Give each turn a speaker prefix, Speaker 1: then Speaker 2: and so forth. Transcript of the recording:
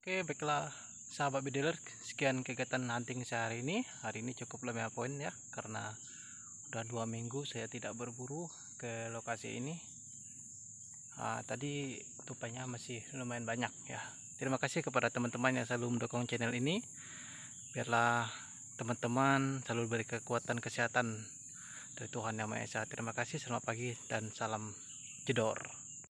Speaker 1: Oke baiklah sahabat
Speaker 2: bedeler sekian kegiatan hunting saya hari ini hari ini cukup lumayan poin ya karena udah dua minggu saya tidak berburu ke lokasi ini Nah, tadi tupanya masih lumayan banyak ya terima kasih kepada teman-teman yang selalu mendukung channel ini biarlah teman-teman selalu beri kekuatan kesehatan dari Tuhan Yang Maha Esa terima kasih selamat pagi dan salam jedor